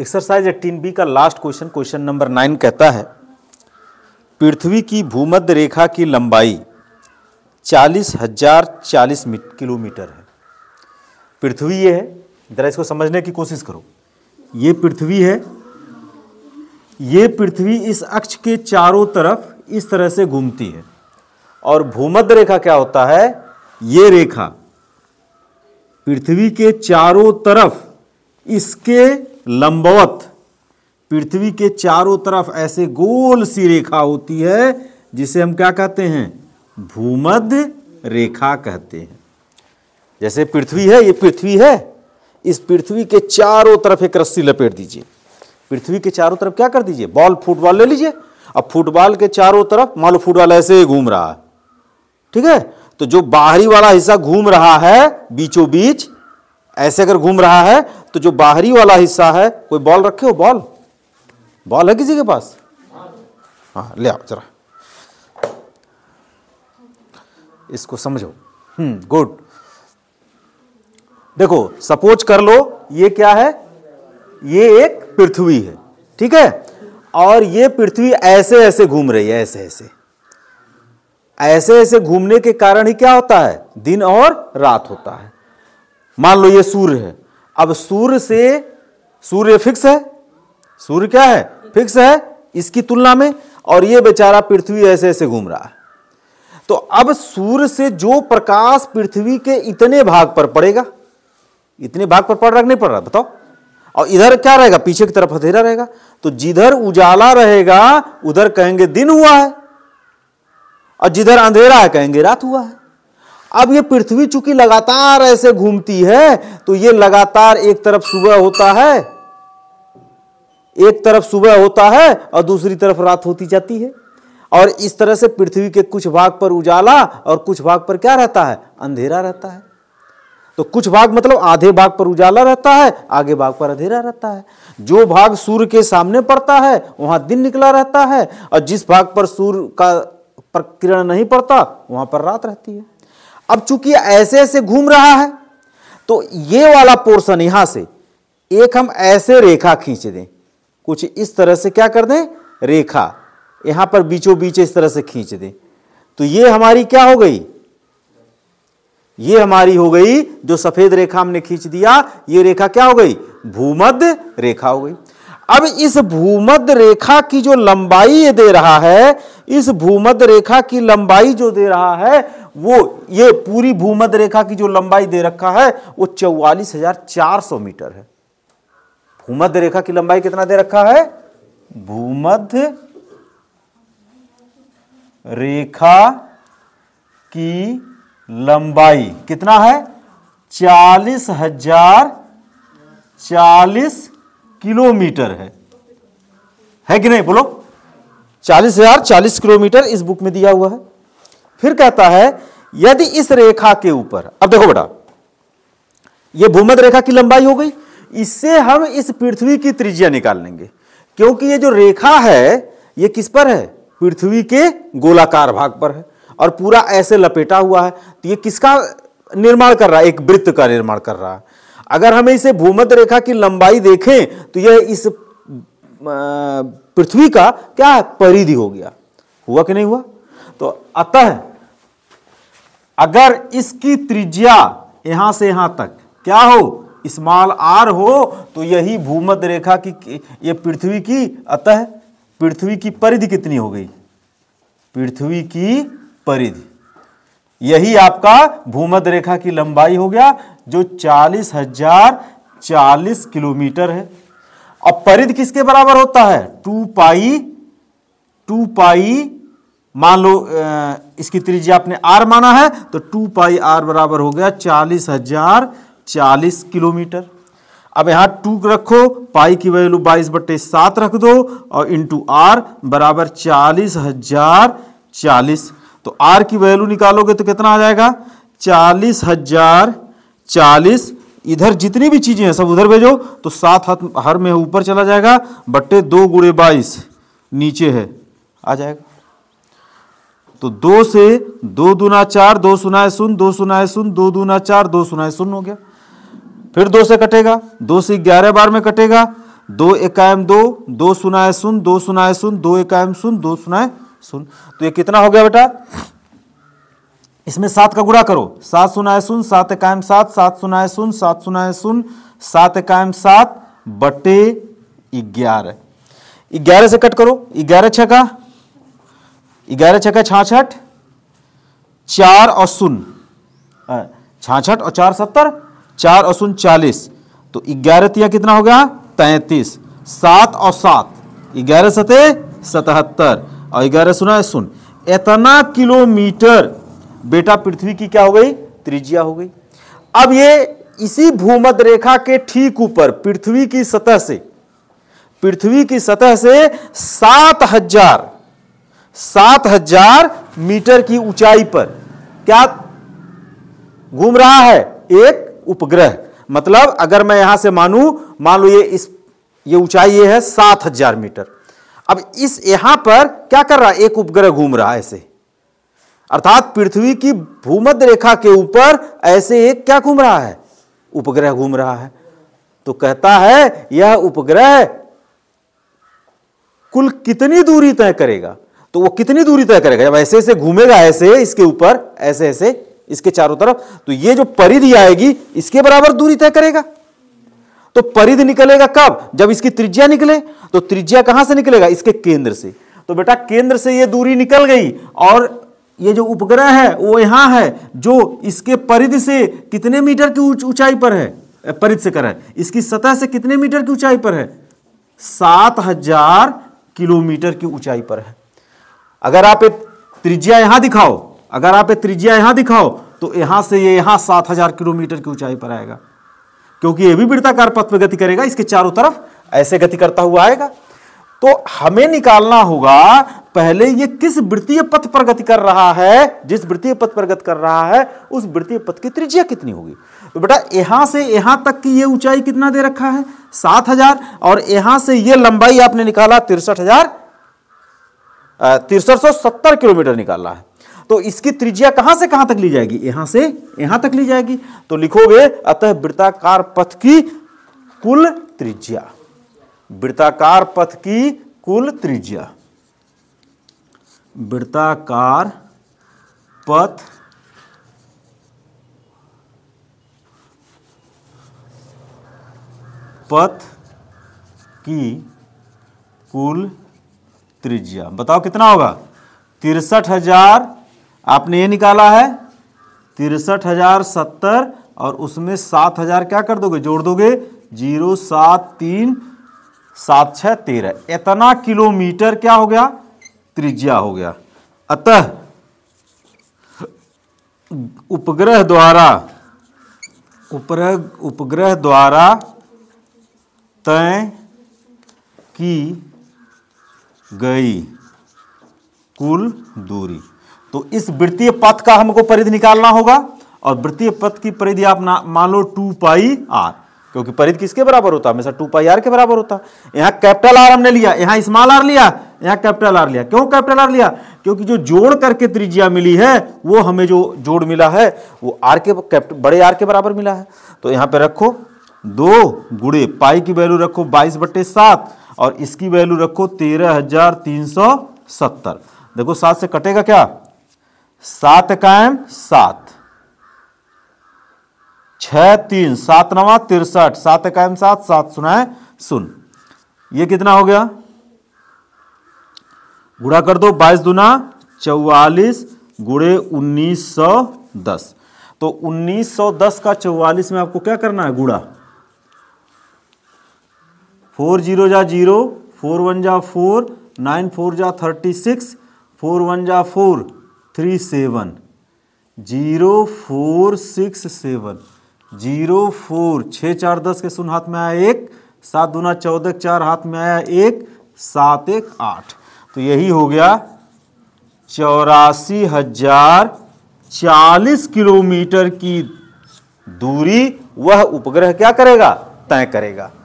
exercise eighteen B का last question question number nine कहता है पृथ्वी की भूमध्य रेखा की लंबाई चालीस हजार चालीस किलोमीटर है पृथ्वी ये है ज़रा इसको समझने की कोशिश करो ये पृथ्वी है ये पृथ्वी इस अक्ष के चारों तरफ इस तरह से घूमती है और भूमध्य रेखा क्या होता है ये रेखा पृथ्वी के चारों तरफ इसके लंबवत पृथ्वी के चारों तरफ ऐसे गोल सी रेखा होती है जिसे हम क्या कहते हैं भूमध्य रेखा कहते हैं जैसे पृथ्वी है ये पृथ्वी है इस पृथ्वी के चारों तरफ एक रस्सी लपेट दीजिए पृथ्वी के चारों तरफ क्या कर दीजिए बॉल फुटबॉल ले लीजिए अब फुटबॉल के चारों तरफ मान लो फुटबॉल ऐसे घूम रहा है ठीक है तो जो बाहरी वाला हिस्सा घूम रहा है बीचों बीच ऐसे अगर घूम रहा है तो जो बाहरी वाला हिस्सा है कोई बॉल रखे हो बॉल बॉल है किसी के पास हाँ ले आओ जरा इसको समझो हम्म गुड देखो सपोज कर लो ये क्या है ये एक पृथ्वी है ठीक है और ये पृथ्वी ऐसे ऐसे घूम रही है ऐसे ऐसे ऐसे ऐसे घूमने के कारण ही क्या होता है दिन और रात होता है मान लो ये सूर्य है अब सूर्य से सूर्य फिक्स है सूर्य क्या है फिक्स है इसकी तुलना में और ये बेचारा पृथ्वी ऐसे ऐसे घूम रहा है तो अब सूर्य से जो प्रकाश पृथ्वी के इतने भाग पर पड़ेगा इतने भाग पर पड़ रहा नहीं पड़ रहा बताओ और इधर क्या रहेगा पीछे की तरफ अंधेरा रहेगा तो जिधर उजाला रहेगा उधर कहेंगे दिन हुआ है और जिधर अंधेरा है कहेंगे रात तो हुआ है अब ये पृथ्वी चूंकि लगातार ऐसे घूमती है तो ये लगातार एक तरफ सुबह होता है एक तरफ सुबह होता है और दूसरी तरफ रात होती जाती है और इस तरह से पृथ्वी के कुछ भाग पर उजाला और कुछ भाग पर क्या रहता है अंधेरा रहता है तो कुछ भाग मतलब आधे भाग पर उजाला रहता है आगे भाग पर अंधेरा रहता है जो भाग सूर्य के सामने पड़ता है वहां दिन निकला रहता है और जिस भाग पर सूर्य का पर किरण नहीं पड़ता वहां पर रात रहती है अब चूंकि ऐसे ऐसे घूम रहा है तो ये वाला पोर्शन यहां से एक हम ऐसे रेखा खींच दें कुछ इस तरह से क्या कर दें रेखा यहां पर बीचों बीच इस तरह से खींच दें तो ये हमारी क्या हो गई ये हमारी हो गई जो सफेद रेखा हमने खींच दिया ये रेखा क्या हो गई भूमध्य रेखा हो गई अब इस भूमध्य रेखा की जो लंबाई ये दे रहा है इस भूमध्य रेखा की लंबाई जो दे रहा है वो ये पूरी भूमध्य रेखा की जो लंबाई दे रखा है वो चौवालीस हजार चार सौ मीटर है भूमध्य रेखा की लंबाई कितना दे रखा है भूमध्य रेखा की लंबाई कितना है चालीस हजार चालीस किलोमीटर है है कि नहीं बोलो चालीस हजार चालीस किलोमीटर इस बुक में दिया हुआ है फिर कहता है यदि इस रेखा के ऊपर अब देखो बेटा ये भूमध रेखा की लंबाई हो गई इससे हम इस पृथ्वी की त्रिज्या निकाल लेंगे क्योंकि ये जो रेखा है ये किस पर है पृथ्वी के गोलाकार भाग पर है और पूरा ऐसे लपेटा हुआ है तो ये किसका निर्माण कर रहा है एक वृत्त का निर्माण कर रहा है अगर हमें इसे भूमध्य रेखा की लंबाई देखें तो यह इस पृथ्वी का क्या परिधि हो गया हुआ कि नहीं हुआ तो अतः अगर इसकी त्रिज्या यहां से यहां तक क्या हो स्मॉल आर हो तो यही भूमध्य रेखा की यह पृथ्वी की अतः पृथ्वी की परिधि कितनी हो गई पृथ्वी की परिधि यही आपका भूमध्य रेखा की लंबाई हो गया जो चालीस हजार चालीस किलोमीटर है अब परिध किसके बराबर होता है टू पाई टू पाई मान लो इसकी त्रिज्या आपने आर माना है तो टू पाई आर बराबर हो गया चालीस हजार चालीस किलोमीटर अब यहां टू रखो पाई की वैल्यू बाईस बट्टे सात रख दो और इंटू आर बराबर चालीस हजार चालीस तो आर की वैल्यू निकालोगे तो कितना आ जाएगा चालीस हजार चालीस इधर जितनी भी चीज़ें हैं सब उधर भेजो तो सात हाथ हर में ऊपर चला जाएगा बट्टे दो गुड़े बाईस नीचे है आ जाएगा तो दो से दो दूना चार दो सुनाए सुन दो सुनाए सुन दो दूना चार दो सुनाए सुन हो गया फिर दो से कटेगा दो से ग्यारह बार में कटेगा दो एकाएम दो दो सुनाए सुन दो सुनाए सुन दो एकाएम सुन दो सुनाए सुन तो ये कितना हो गया बेटा इसमें सात का गुड़ा करो सात सुनाए सुन सात कायम सात सात सुनाए सुन सात सुनाए सुन सात कायम सात बटे ग्यारह ग्यारह से कट करो ग्यारह छ का ग्यारह छ का छाछठ चार और सुन छाछठ और चार सत्तर चार और सुन चालीस तो ग्यारह तिया कितना हो गया तैतीस सात और सात ग्यारह सतह सतहत्तर और ग्यारह सुना है सुन इतना किलोमीटर बेटा पृथ्वी की क्या हो गई त्रिज्या हो गई अब ये इसी भूमध्य रेखा के ठीक ऊपर पृथ्वी की सतह से पृथ्वी की सतह से सात हजार सात हजार मीटर की ऊंचाई पर क्या घूम रहा है एक उपग्रह मतलब अगर मैं यहां से मानू मान लो ये इस ये ऊंचाई ये है सात हजार मीटर अब इस यहां पर क्या कर रहा है एक उपग्रह घूम रहा है ऐसे अर्थात पृथ्वी की भूमध्य रेखा के ऊपर ऐसे एक क्या घूम रहा है उपग्रह घूम रहा है तो कहता है यह उपग्रह कुल कितनी दूरी तय करेगा तो वो कितनी दूरी तय करेगा जब ऐसे ऐसे घूमेगा ऐसे इसके ऊपर ऐसे ऐसे इसके चारों तरफ तो ये जो परिधि आएगी इसके बराबर दूरी तय करेगा तो परिधि निकलेगा कब जब इसकी त्रिज्या निकले तो त्रिज्या कहां से निकलेगा इसके केंद्र से तो बेटा केंद्र से ये दूरी निकल गई और ये जो उपग्रह है वो यहां है जो इसके परिधि से कितने मीटर की ऊंचाई पर है परिधि से कर है इसकी सतह से कितने मीटर की ऊंचाई पर है सात हजार किलोमीटर की ऊंचाई पर है अगर आप एक त्रिज्या यहां दिखाओ अगर आप एक त्रिज्या यहां दिखाओ तो यहां से ये यहां सात हजार किलोमीटर की ऊंचाई पर आएगा क्योंकि ये भी वृत्ताकार पथ में गति करेगा इसके चारों तरफ ऐसे गति करता हुआ आएगा तो हमें निकालना होगा पहले ये किस वृत्तीय पथ पर गति कर रहा है जिस वृत्तीय पथ पर गति कर रहा है उस वृत्तीय पथ की त्रिज्या कितनी होगी तो बेटा यहां से यहां तक की ये ऊंचाई कितना दे रखा है सात हजार और यहां से ये लंबाई आपने निकाला तिरसठ हजार तिरसठ सौ सत्तर किलोमीटर निकाला है तो इसकी त्रिज्या कहां से कहां तक ली जाएगी यहां से यहां तक ली जाएगी तो लिखोगे अतः वृत्ताकार पथ की कुल त्रिज्या वृत्ताकार पथ की कुल त्रिज्या वृत्ताकार पथ पथ की कुल त्रिज्या बताओ कितना होगा तिरसठ हजार आपने ये निकाला है तिरसठ हजार सत्तर और उसमें सात हजार क्या कर दोगे जोड़ दोगे जीरो सात तीन सात छः तेरह इतना किलोमीटर क्या हो गया त्रिज्या हो गया अतः उपग्रह द्वारा उपग्रह उपग्रह द्वारा तय की गई कुल दूरी तो इस वृत्तीय पथ का हमको परिधि निकालना होगा और वृत्तीय पथ की परिधि आप मान लो टू पाई आर क्योंकि परिधि किसके बराबर होता है हमेशा टू पाई आर के बराबर होता है यहाँ कैपिटल आर हमने लिया यहाँ स्मॉल आर लिया यहाँ कैपिटल आर लिया क्यों कैपिटल आर लिया क्योंकि जो जोड़ करके त्रिज्या मिली है वो हमें जो जोड़ मिला है वो आर के बड़े आर के बराबर मिला है तो यहाँ पे रखो दो गुड़े पाई की वैल्यू रखो बाईस बटे सात और इसकी वैल्यू रखो तेरह हजार तीन सौ सत्तर देखो सात से कटेगा क्या सात कायम सात छ तीन सात नवा तिरसठ सात कायम सात सात सुनाए सुन ये कितना हो गया गुड़ा कर दो बाईस दुना चौवालीस गुड़े उन्नीस सौ दस तो उन्नीस सौ दस का चौवालीस में आपको क्या करना है गुड़ा फोर जीरो जा जीरो फोर वन जा फोर नाइन फोर जा थर्टी सिक्स फोर वन जा four three seven zero four six seven zero four छः चार दस के शून्य हाथ में आया एक सात दूना चौदह चार हाथ में आया एक सात एक आठ तो यही हो गया चौरासी हजार चालीस किलोमीटर की दूरी वह उपग्रह क्या करेगा तय करेगा